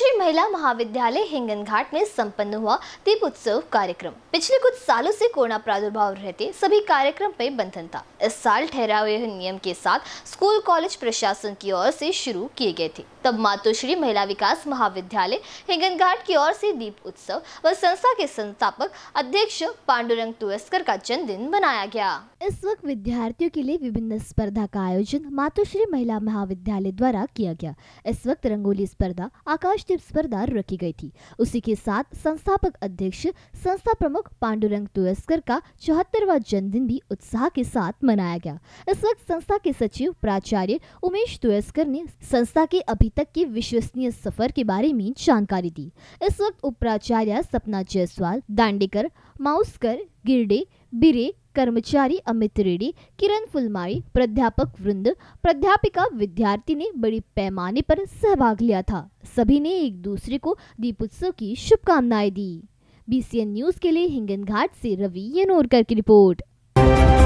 श्री महिला महाविद्यालय हिंगन घाट में संपन्न हुआ दीपोत्सव कार्यक्रम पिछले कुछ सालों से कोरोना प्रादुर्भाव रहते सभी कार्यक्रम पर बंधन था इस साल ठहरा हुए नियम के साथ स्कूल कॉलेज प्रशासन की ओर से शुरू किए गए थे तब मातोश्री महिला विकास महाविद्यालय हिंगन घाट की ओर से दीप उत्सव व संस्था के संस्थापक अध्यक्ष पांडुरंग तुरस्कर का जन्मदिन मनाया गया इस वक्त विद्यार्थियों के लिए विभिन्न स्पर्धा का आयोजन मातोश्री महिला महाविद्यालय द्वारा किया गया इस वक्त रंगोली स्पर्धा आकाश वार्षिक स्पर्धा रखी गई थी उसी के साथ संस्थापक अध्यक्ष संस्था प्रमुख पांडुरंग तुरस्कर का चौहत्तरवा जन्मदिन भी उत्साह के साथ मनाया गया इस वक्त संस्था के सचिव प्राचार्य उमेश तुरस्कर ने संस्था के अभी तक के विश्वसनीय सफर के बारे में जानकारी दी इस वक्त उप प्राचार्य सपना जायसवाल दांडेकर माउसकर गिरडे बिरे कर्मचारी अमित रेड्डी किरण फुलमारी प्राध्यापक वृंद प्राध्यापिका विद्यार्थी ने बड़ी पैमाने पर सहभाग लिया था सभी ने एक दूसरे को दीपोत्सव की शुभकामनाएं दी बीसीएन न्यूज के लिए हिंगन घाट से रवि यनोरकर की रिपोर्ट